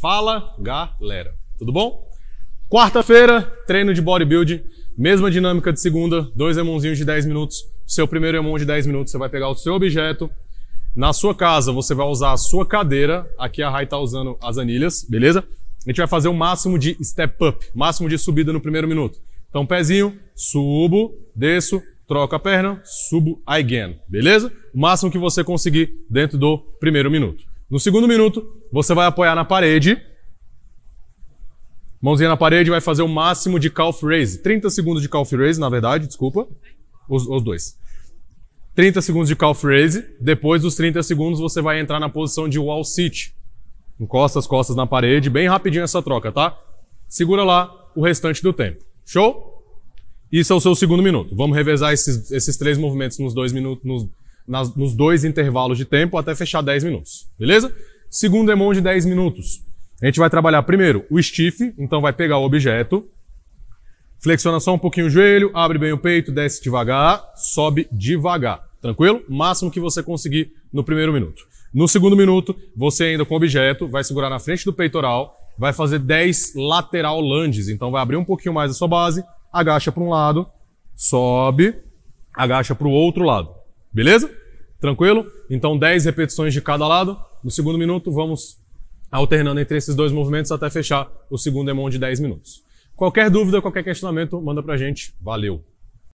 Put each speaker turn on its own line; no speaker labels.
Fala, galera. Tudo bom? Quarta-feira, treino de bodybuilding, mesma dinâmica de segunda, dois emonzinhos de 10 minutos. Seu primeiro emon de 10 minutos, você vai pegar o seu objeto. Na sua casa, você vai usar a sua cadeira. Aqui a Rai tá usando as anilhas, beleza? A gente vai fazer o máximo de step up, máximo de subida no primeiro minuto. Então, pezinho, subo, desço, troco a perna, subo again, beleza? O máximo que você conseguir dentro do primeiro minuto. No segundo minuto, você vai apoiar na parede. Mãozinha na parede, vai fazer o máximo de calf raise. 30 segundos de calf raise, na verdade, desculpa. Os, os dois. 30 segundos de calf raise. Depois dos 30 segundos, você vai entrar na posição de wall sit. Encosta as costas na parede. Bem rapidinho essa troca, tá? Segura lá o restante do tempo. Show? Isso é o seu segundo minuto. Vamos revezar esses, esses três movimentos nos dois minutos, nos nas, nos dois intervalos de tempo até fechar 10 minutos, beleza? Segundo demon de 10 minutos. A gente vai trabalhar primeiro o stiff, então vai pegar o objeto, flexiona só um pouquinho o joelho, abre bem o peito, desce devagar, sobe devagar, tranquilo? Máximo que você conseguir no primeiro minuto. No segundo minuto, você ainda com o objeto, vai segurar na frente do peitoral, vai fazer 10 lateral lunges, então vai abrir um pouquinho mais a sua base, agacha para um lado, sobe, agacha para o outro lado, beleza? Tranquilo? Então 10 repetições de cada lado. No segundo minuto, vamos alternando entre esses dois movimentos até fechar o segundo demon de 10 minutos. Qualquer dúvida, qualquer questionamento, manda pra gente. Valeu!